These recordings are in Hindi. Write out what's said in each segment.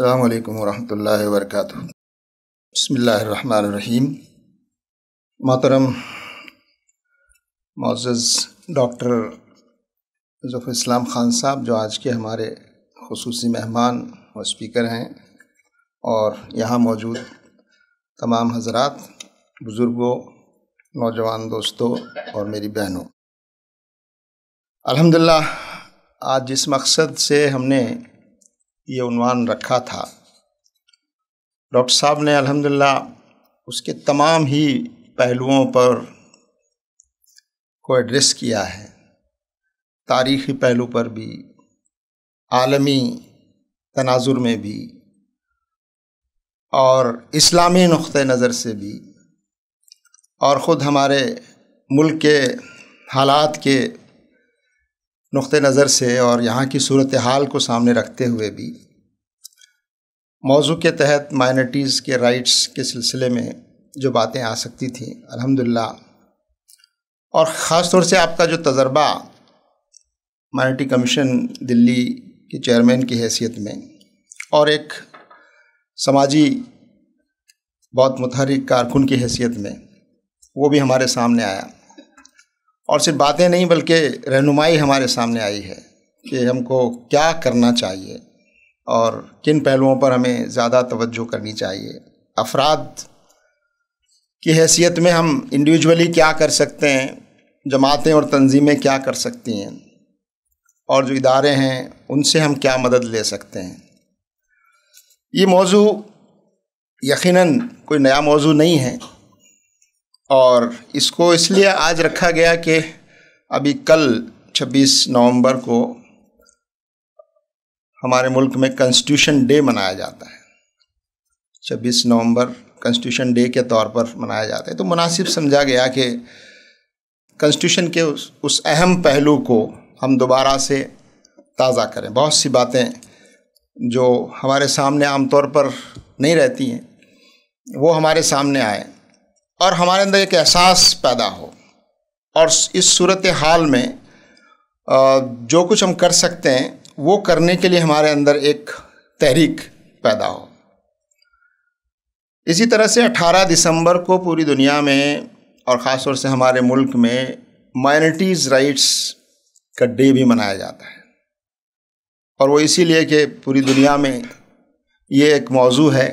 अल्लाम वरहमल वर्क बसमीम मोहतरम मोज़ डॉक्टर ज़फ़र इस्लाम ख़ान साहब जो आज के हमारे खसूस मेहमान व स्पीकर हैं और यहाँ मौजूद तमाम हजरात बुज़ुर्गों नौजवान दोस्तों और मेरी बहनों अल्हम्दुलिल्लाह आज जिस मकसद से हमने ये उनवान रखा था डॉक्टर साहब ने अल्हम्दुलिल्लाह उसके तमाम ही पहलुओं पर को एड्रेस किया है तारीखी पहलू पर भी आलमी तनाजुर में भी और इस्लामी नुक़ नज़र से भी और ख़ुद हमारे मुल्क के हालात के नुक़ नज़र से और यहाँ की सूरत हाल को सामने रखते हुए भी मौजू के तहत माइनॉरिटीज़ के राइट्स के सिलसिले में जो बातें आ सकती थी अल्हम्दुलिल्लाह और ख़ास तौर से आपका जो तजर्बा माइनॉरिटी कमीशन दिल्ली के चेयरमैन की हैसियत में और एक समाजी बहुत मुतहरिक कारकुन की हैसियत में वो भी हमारे सामने आया और सिर्फ बातें नहीं बल्कि रहनुमाई हमारे सामने आई है कि हमको क्या करना चाहिए और किन पहलुओं पर हमें ज़्यादा तवज्जो करनी चाहिए अफराद की हैसियत में हम इंडिविजुअली क्या कर सकते हैं जमातें और तंजीमें क्या कर सकती हैं और जो इदारे हैं उनसे हम क्या मदद ले सकते हैं ये मौजू यकीनन कोई नया मौजू नहीं है और इसको इसलिए आज रखा गया कि अभी कल 26 नवंबर को हमारे मुल्क में कॉन्स्टिट्यूशन डे मनाया जाता है 26 नवंबर कॉन्स्टिट्यूशन डे के तौर पर मनाया जाता है तो मुनासिब समझा गया कि कॉन्स्टिट्यूशन के उस, उस अहम पहलू को हम दोबारा से ताज़ा करें बहुत सी बातें जो हमारे सामने आमतौर पर नहीं रहती हैं वो हमारे सामने आए और हमारे अंदर एक एहसास पैदा हो और इस सूरत हाल में जो कुछ हम कर सकते हैं वो करने के लिए हमारे अंदर एक तहरीक पैदा हो इसी तरह से 18 दिसंबर को पूरी दुनिया में और ख़ास तौर से हमारे मुल्क में माइनॉरिटीज़ राइट्स का डे भी मनाया जाता है और वो इसीलिए कि पूरी दुनिया में ये एक मौजू है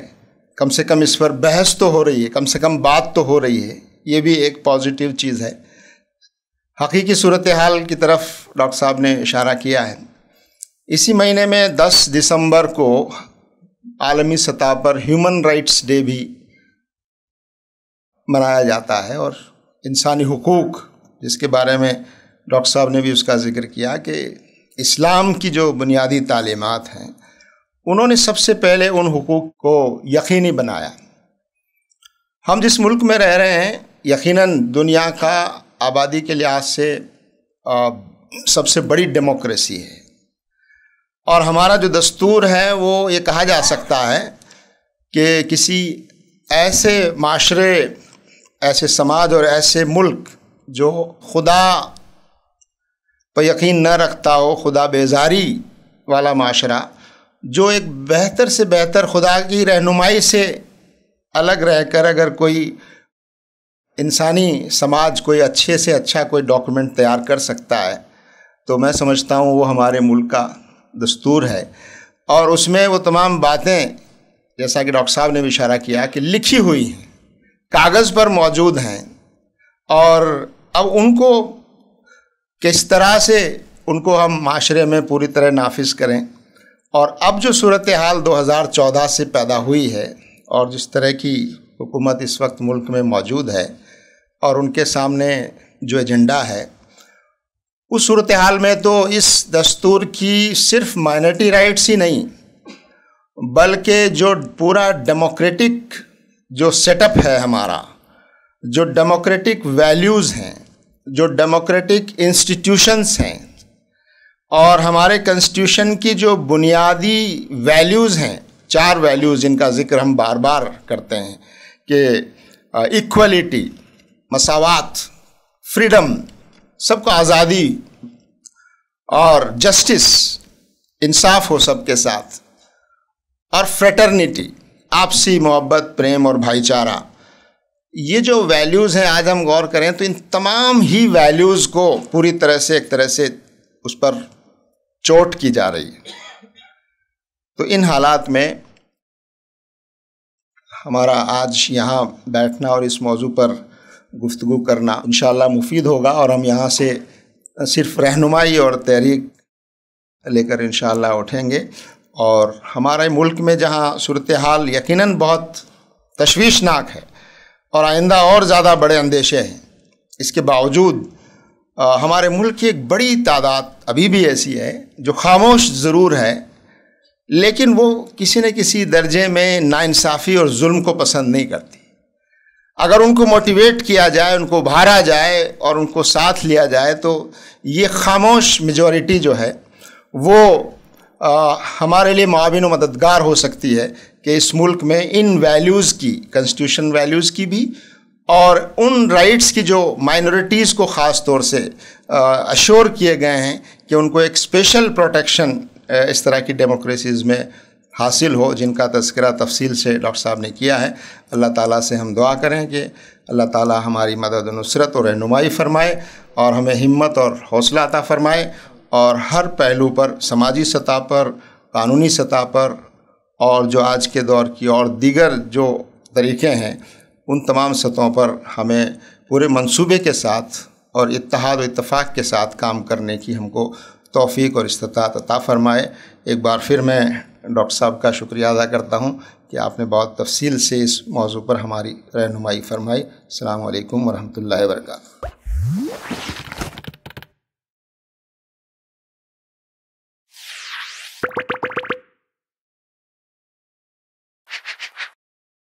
कम से कम इस पर बहस तो हो रही है कम से कम बात तो हो रही है ये भी एक पॉजिटिव चीज़ है हकीकी सूरत हाल की तरफ डॉक्टर साहब ने इशारा किया है इसी महीने में 10 दिसंबर को आलमी सतह पर ह्यूमन राइट्स डे भी मनाया जाता है और इंसानी हकूक़ जिसके बारे में डॉक्टर साहब ने भी उसका जिक्र किया कि इस्लाम की जो बुनियादी तालीमत हैं उन्होंने सबसे पहले उन हकूक़ को यकीनी बनाया हम जिस मुल्क में रह रहे हैं यकीनन दुनिया का आबादी के लिहाज से आ, सबसे बड़ी डेमोक्रेसी है और हमारा जो दस्तूर है वो ये कहा जा सकता है कि किसी ऐसे माशरे ऐसे समाज और ऐसे मुल्क जो खुदा पर यकीन न रखता हो खुदा बेजारी वाला माशरा जो एक बेहतर से बेहतर खुदा की रहनुमाई से अलग रहकर अगर कोई इंसानी समाज कोई अच्छे से अच्छा कोई डॉक्यूमेंट तैयार कर सकता है तो मैं समझता हूँ वो हमारे मुल्क का दस्तूर है और उसमें वो तमाम बातें जैसा कि डॉक्टर साहब ने भी इशारा किया कि लिखी हुई हैं कागज़ पर मौजूद हैं और अब उनको किस तरह से उनको हम माशरे में पूरी तरह नाफिज करें और अब जो सूरत हाल 2014 से पैदा हुई है और जिस तरह की हुकूमत इस वक्त मुल्क में मौजूद है और उनके सामने जो एजेंडा है उस सूरत हाल में तो इस दस्तूर की सिर्फ माइनॉरिटी राइट्स ही नहीं बल्कि जो पूरा डेमोक्रेटिक जो सेटअप है हमारा जो डेमोक्रेटिक वैल्यूज़ हैं जो डेमोक्रेटिक इंस्टीट्यूशंस हैं और हमारे कंस्टिट्यूशन की जो बुनियादी वैल्यूज़ हैं चार वैल्यूज़ जिनका जिक्र हम बार बार करते हैं कि इक्वलिटी मसावत फ्रीडम सबको आज़ादी और जस्टिस इंसाफ हो सबके साथ और फ्रेटर्निटी आपसी मोहब्बत प्रेम और भाईचारा ये जो वैल्यूज़ हैं आज हम गौर करें तो इन तमाम ही वैल्यूज़ को पूरी तरह से एक तरह से उस पर चोट की जा रही है तो इन हालात में हमारा आज यहाँ बैठना और इस मौजू पर गुफ्तु करना इन मुफीद होगा और हम यहाँ से सिर्फ रहनुमाई और तहरीक लेकर इन उठेंगे और हमारे मुल्क में जहाँ सूरत हाल यकीनन बहुत तशवीशनाक है और आइंदा और ज़्यादा बड़े अंदेशे हैं इसके बावजूद हमारे मुल्क की एक बड़ी तादाद अभी भी ऐसी है जो खामोश ज़रूर है लेकिन वो किसी न किसी दर्जे में नाइंसाफ़ी और जुल्म को पसंद नहीं करती अगर उनको मोटिवेट किया जाए उनको उभारा जाए और उनको साथ लिया जाए तो ये खामोश मेजॉरिटी जो है वो आ, हमारे लिए माविन मददगार हो सकती है कि इस मुल्क में इन वैल्यूज़ की कंस्टिट्यूशन वैल्यूज़ की भी और उन राइट्स की जो माइनॉरिटीज़ को ख़ास तौर से अश्योर किए गए हैं कि उनको एक स्पेशल प्रोटेक्शन इस तरह की डेमोक्रेसीज़ में हासिल हो जिनका तस्करा तफसील से डॉक्टर साहब ने किया है अल्लाह ताला से हम दुआ करें कि अल्लाह ताला हमारी मदद नुसरत और रहनुमाई फ़रमाए और हमें हिम्मत और हौसला अता फ़रमाए और हर पहलू पर समाजी सतह पर कानूनी सतह पर और जो आज के दौर की और दीगर जो तरीके हैं उन तमाम सतहों पर हमें पूरे मंसूबे के साथ और इतिहाद इतफ़ाक़ के साथ काम करने की हमको तोफ़ी और इस्तात अता फ़रमाए एक बार फिर मैं डॉक्टर साहब का शुक्रिया अदा करता हूँ कि आपने बहुत तफसील से इस मौजू पर हमारी रहनुमाई फरमाई अलैक् वरहमल वर्का